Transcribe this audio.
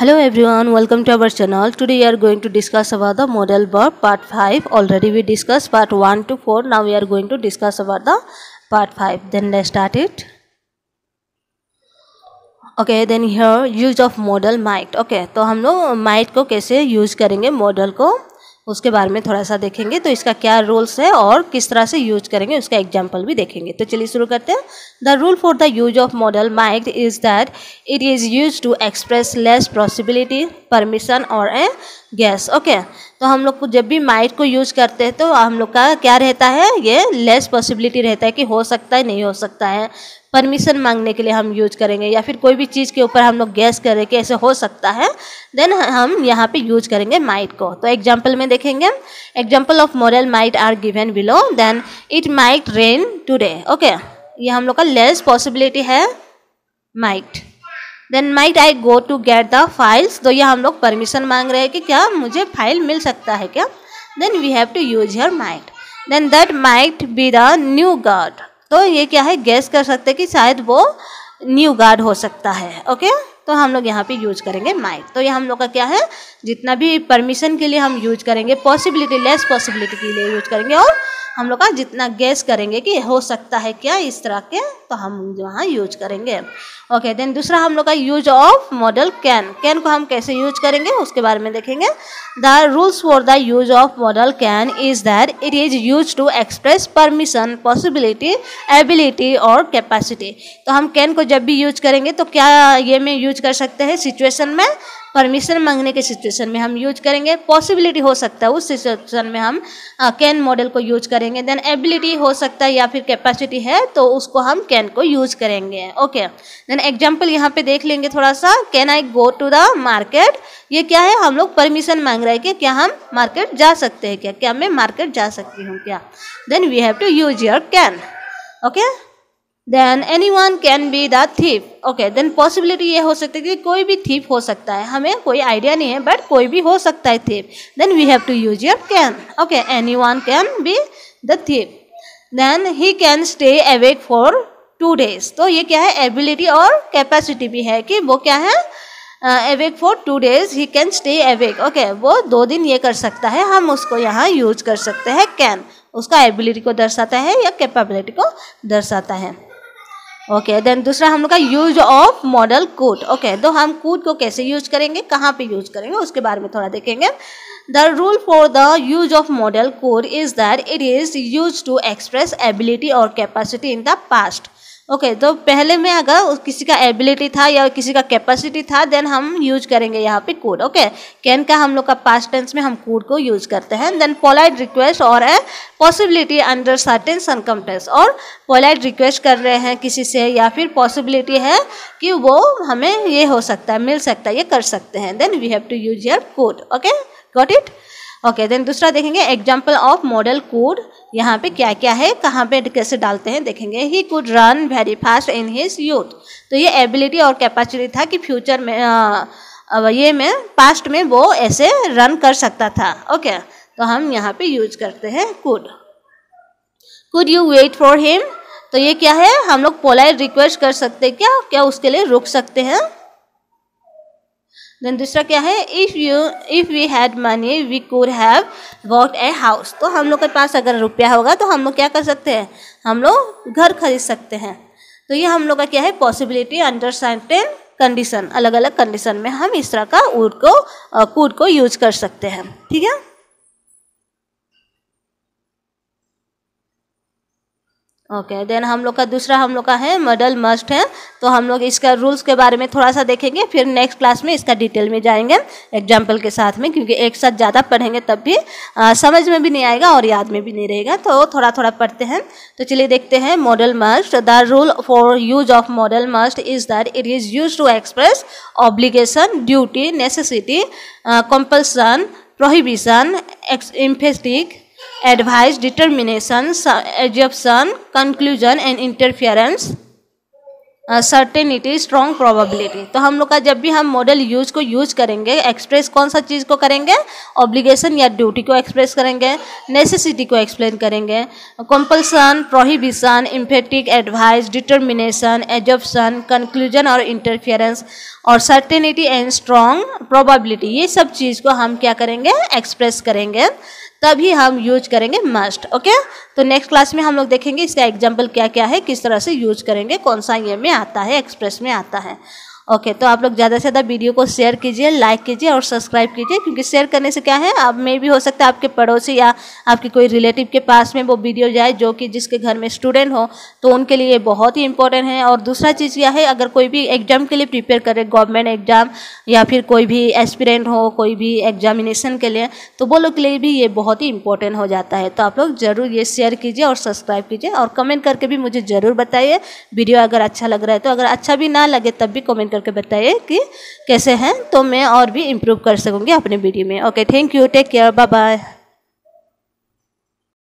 hello everyone welcome to our channel today we are going to discuss about the modal verb part 5 already we discussed part 1 to 4 now we are going to discuss about the part 5 then let's start it okay then here use of model might okay तो हम लोग might को कैसे use करेंगे model को उसके बारे में थोड़ा सा देखेंगे तो इसका क्या रूल्स है और किस तरह से यूज करेंगे उसका एग्जाम्पल भी देखेंगे तो चलिए शुरू करते हैं the rule for the use of model might is that it is use to express less possibility permission और ए गैस ओके तो हम लोग को जब भी माइट को यूज करते हैं तो हम लोग का क्या रहता है ये लेस पॉसिबिलिटी रहता है कि हो सकता है नहीं हो सकता है परमिशन मांगने के लिए हम यूज करेंगे या फिर कोई भी चीज़ के ऊपर हम लोग गैस करें कि ऐसे हो सकता है देन हम यहाँ पे यूज करेंगे माइट को तो एग्जाम्पल में देखेंगे example of model might are given below then it might rain today okay ये हम लोग का लेस पॉसिबिलिटी है might then might I go to get the files तो यह हम लोग परमिशन मांग रहे हैं कि क्या मुझे फाइल मिल सकता है क्या then we have to use your might then that might be the new guard तो ये क्या है गैस कर सकते कि शायद वो न्यू गार्ड हो सकता है ओके तो हम लोग यहाँ पे यूज करेंगे माइट तो ये हम लोग का क्या है जितना भी परमिशन के लिए हम यूज करेंगे पॉसिबिलिटी लेस पॉसिबिलिटी के लिए यूज करेंगे और हम लोग का जितना गैस करेंगे कि हो सकता है क्या इस तरह के तो हम वहाँ यूज करेंगे ओके देन दूसरा हम लोग का use of model can can को हम कैसे यूज करेंगे उसके बारे में देखेंगे the rules for the use of model can is that it is use to express permission possibility ability और कैपेसिटी तो हम कैन को जब भी यूज करेंगे तो क्या ये में यूज कर सकते हैं सिचुएशन में परमिशन मांगने के सिचुएशन में हम यूज करेंगे पॉसिबिलिटी हो सकता है उस सिचुएशन में हम कैन मॉडल को यूज करेंगे देन एबिलिटी हो सकता है या फिर कैपेसिटी है तो उसको हम कैन को यूज करेंगे ओके देन एग्जाम्पल यहाँ पे देख लेंगे थोड़ा सा can I go to the market ये क्या है हम लोग परमिशन मांग रहे हैं कि क्या हम मार्केट जा सकते हैं क्या क्या मैं मार्केट जा सकती हूँ क्या then we have to use your can okay then anyone can be the thief okay then possibility ये हो सकती है कि कोई भी थीप हो सकता है हमें कोई आइडिया नहीं है बट कोई भी हो सकता है thief then we have to use your can okay anyone can be the thief then he can stay awake for two days तो ये क्या है एबिलिटी और कैपेसिटी भी है कि वो क्या है awake for two days he can stay awake okay वो दो दिन ये कर सकता है हम उसको यहाँ यूज कर सकते हैं कैन उसका एबिलिटी को दर्शाता है या कैपेबिलिटी को दर्शाता है ओके देन दूसरा हम लोग का use of model could okay तो हम कोट को कैसे यूज करेंगे कहाँ पे यूज करेंगे उसके बारे में थोड़ा देखेंगे the rule for the use of model could is that it is use to express ability और capacity in the past okay okay, तो पहले में अगर किसी का एबिलिटी था या किसी का कैपेसिटी था देन हम यूज करेंगे यहाँ पे कोड ओके कैन का हम लोग का पास टेंस में हम कोड को यूज करते हैं देन पोलाइट रिक्वेस्ट और a possibility under certain test और पोलाइट रिक्वेस्ट कर रहे हैं किसी से या फिर पॉसिबिलिटी है कि वो हमें ये हो सकता है मिल सकता है ये कर सकते हैं then we have to use your could okay got it okay then दूसरा देखेंगे एग्जाम्पल ऑफ मॉडल कोड यहाँ पे क्या क्या है कहाँ पे कैसे डालते हैं देखेंगे he could run very fast in his youth तो ये एबिलिटी और कैपेसिटी था कि फ्यूचर में आ, ये में पास्ट में वो ऐसे रन कर सकता था ओके okay, तो हम यहाँ पे यूज करते हैं could could you wait for him तो ये क्या है हम लोग पोलाइट रिक्वेस्ट कर सकते क्या क्या उसके लिए रुक सकते हैं देन दूसरा क्या है if you if we had money we could have what a house तो हम लोग के पास अगर रुपया होगा तो हम लोग क्या कर सकते हैं हम लोग घर खरीद सकते हैं तो ये हम लोग का क्या है पॉसिबिलिटी अंडर सर्टेन कंडीशन अलग अलग कंडीशन में हम इस तरह का वुड को कूड को यूज कर सकते हैं ठीक है ओके okay, देन हम लोग का दूसरा हम लोग का है मॉडल मस्ट है तो हम लोग इसका रूल्स के बारे में थोड़ा सा देखेंगे फिर नेक्स्ट क्लास में इसका डिटेल में जाएंगे एग्जाम्पल के साथ में क्योंकि एक साथ ज़्यादा पढ़ेंगे तब भी आ, समझ में भी नहीं आएगा और याद में भी नहीं रहेगा तो थोड़ा थोड़ा पढ़ते हैं तो चलिए देखते हैं model must the rule for use of model must is that it is use to express obligation duty necessity compulsion prohibition emphatic advice determination assumption, conclusion and interference certainty strong probability तो हम लोग का जब भी हम model use को use करेंगे express कौन सा चीज़ को करेंगे ऑब्लिगेशन या ड्यूटी को एक्सप्रेस करेंगे नेसेसिटी को एक्सप्लेन करेंगे compulsion prohibition emphatic advice determination assumption conclusion और इंटरफियरेंस और सर्टेनिटी एंड स्ट्रॉन्ग प्रोबेबिलिटी ये सब चीज़ को हम क्या करेंगे एक्सप्रेस करेंगे तभी हम यूज करेंगे मस्ट ओके तो नेक्स्ट क्लास में हम लोग देखेंगे इसका एग्जाम्पल क्या क्या है किस तरह से यूज करेंगे कौन सा ये में आता है एक्सप्रेस में आता है ओके तो आप लोग ज़्यादा से ज़्यादा वीडियो को शेयर कीजिए लाइक कीजिए और सब्सक्राइब कीजिए क्योंकि शेयर करने से क्या है आप में भी हो सकता है आपके पड़ोसी या आपके कोई रिलेटिव के पास में वो वीडियो जाए जो कि जिसके घर में स्टूडेंट हो तो उनके लिए बहुत ही इंपॉर्टेंट है और दूसरा चीज़ क्या है अगर कोई भी एग्जाम के लिए प्रिपेयर करे गवर्नमेंट एग्जाम या फिर कोई भी एस्पिरेंट हो कोई भी एग्जामिनेशन के लिए तो वो लोग के लिए भी ये बहुत ही इंपॉर्टेंट हो जाता है तो आप लोग ज़रूर ये शेयर कीजिए और सब्सक्राइब कीजिए और कमेंट करके भी मुझे ज़रूर बताइए वीडियो अगर अच्छा लग रहा है तो अगर अच्छा भी ना लगे तब भी कमेंट करके बताइए कि कैसे हैं तो मैं और भी इम्प्रूव कर सकूँगी अपने वीडियो में okay thank you take care bye bye